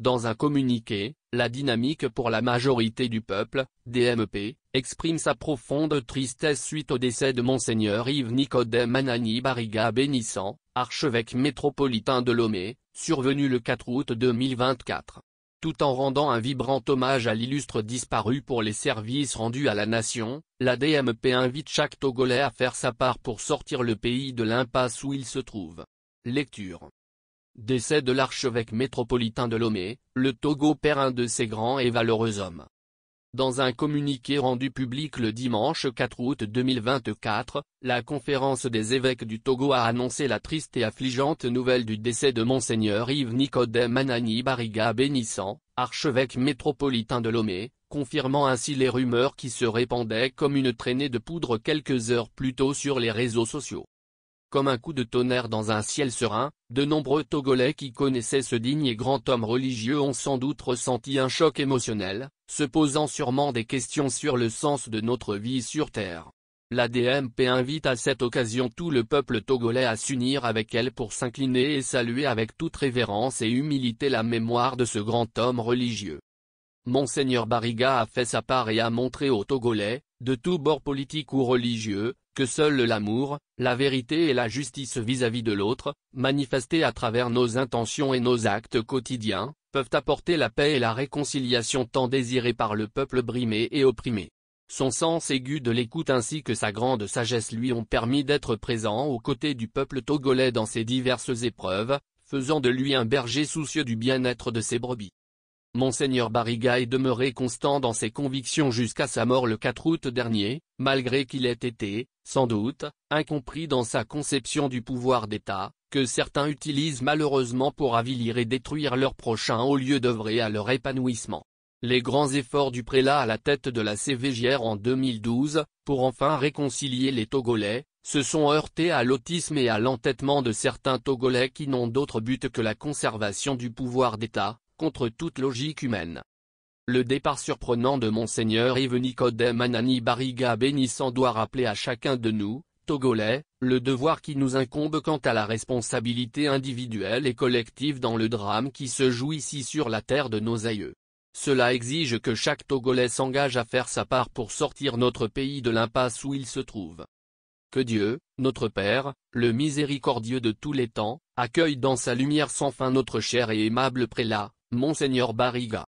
Dans un communiqué, la dynamique pour la majorité du peuple, DMP, exprime sa profonde tristesse suite au décès de Mgr Yves Nicodème Manani Bariga-Bénissant, archevêque métropolitain de Lomé, survenu le 4 août 2024. Tout en rendant un vibrant hommage à l'illustre disparu pour les services rendus à la nation, la DMP invite chaque Togolais à faire sa part pour sortir le pays de l'impasse où il se trouve. Lecture Décès de l'archevêque métropolitain de Lomé, le Togo perd un de ses grands et valeureux hommes. Dans un communiqué rendu public le dimanche 4 août 2024, la conférence des évêques du Togo a annoncé la triste et affligeante nouvelle du décès de Monseigneur Yves Nicodème Manani Bariga Bénissan, archevêque métropolitain de Lomé, confirmant ainsi les rumeurs qui se répandaient comme une traînée de poudre quelques heures plus tôt sur les réseaux sociaux. Comme un coup de tonnerre dans un ciel serein, de nombreux Togolais qui connaissaient ce digne et grand homme religieux ont sans doute ressenti un choc émotionnel, se posant sûrement des questions sur le sens de notre vie sur Terre. La DMP invite à cette occasion tout le peuple togolais à s'unir avec elle pour s'incliner et saluer avec toute révérence et humilité la mémoire de ce grand homme religieux. Monseigneur Bariga a fait sa part et a montré aux Togolais, de tout bord politique ou religieux, que seul l'amour, la vérité et la justice vis-à-vis de l'autre, manifestés à travers nos intentions et nos actes quotidiens, peuvent apporter la paix et la réconciliation tant désirées par le peuple brimé et opprimé. Son sens aigu de l'écoute ainsi que sa grande sagesse lui ont permis d'être présent aux côtés du peuple togolais dans ses diverses épreuves, faisant de lui un berger soucieux du bien-être de ses brebis. Monseigneur Bariga est demeuré constant dans ses convictions jusqu'à sa mort le 4 août dernier, malgré qu'il ait été, sans doute, incompris dans sa conception du pouvoir d'État, que certains utilisent malheureusement pour avilir et détruire leurs prochains au lieu d'œuvrer à leur épanouissement. Les grands efforts du prélat à la tête de la CVGR en 2012, pour enfin réconcilier les Togolais, se sont heurtés à l'autisme et à l'entêtement de certains Togolais qui n'ont d'autre but que la conservation du pouvoir d'État, contre toute logique humaine. Le départ surprenant de Monseigneur Yves Anani Bariga bénissant doit rappeler à chacun de nous, Togolais, le devoir qui nous incombe quant à la responsabilité individuelle et collective dans le drame qui se joue ici sur la terre de nos aïeux. Cela exige que chaque Togolais s'engage à faire sa part pour sortir notre pays de l'impasse où il se trouve. Que Dieu, notre Père, le miséricordieux de tous les temps, accueille dans sa lumière sans fin notre cher et aimable prélat, Monseigneur Bariga